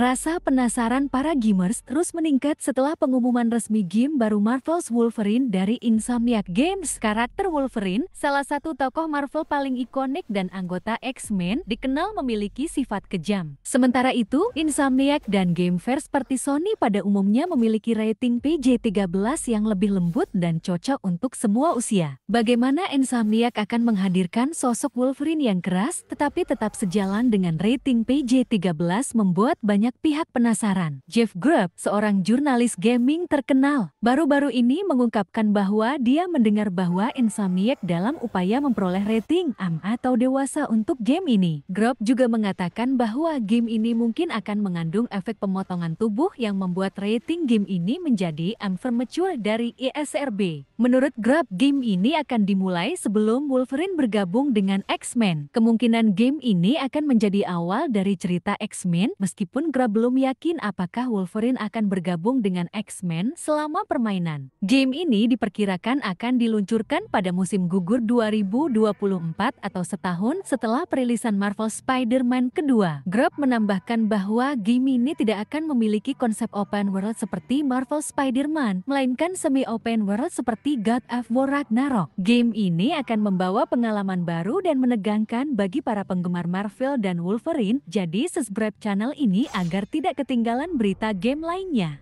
Rasa penasaran para gamers terus meningkat setelah pengumuman resmi game baru Marvel's Wolverine dari Insomniac Games. Karakter Wolverine, salah satu tokoh Marvel paling ikonik dan anggota X-Men, dikenal memiliki sifat kejam. Sementara itu, Insomniac dan game fair seperti Sony pada umumnya memiliki rating PG-13 yang lebih lembut dan cocok untuk semua usia. Bagaimana Insomniac akan menghadirkan sosok Wolverine yang keras tetapi tetap sejalan dengan rating PG-13 membuat banyak banyak pihak penasaran. Jeff Grubb, seorang jurnalis gaming terkenal, baru-baru ini mengungkapkan bahwa dia mendengar bahwa Insomniac dalam upaya memperoleh rating AM atau dewasa untuk game ini. Grubb juga mengatakan bahwa game ini mungkin akan mengandung efek pemotongan tubuh yang membuat rating game ini menjadi AM dari ISRB. E Menurut Grubb, game ini akan dimulai sebelum Wolverine bergabung dengan X-Men. Kemungkinan game ini akan menjadi awal dari cerita X-Men meskipun Grubb Cakra belum yakin apakah Wolverine akan bergabung dengan X-Men selama permainan. Game ini diperkirakan akan diluncurkan pada musim gugur 2024 atau setahun setelah perilisan Marvel Spider-Man kedua. Grab menambahkan bahwa game ini tidak akan memiliki konsep open world seperti Marvel Spider-Man, melainkan semi-open world seperti God of War Ragnarok. Game ini akan membawa pengalaman baru dan menegangkan bagi para penggemar Marvel dan Wolverine, jadi subscribe channel ini agar tidak ketinggalan berita game lainnya.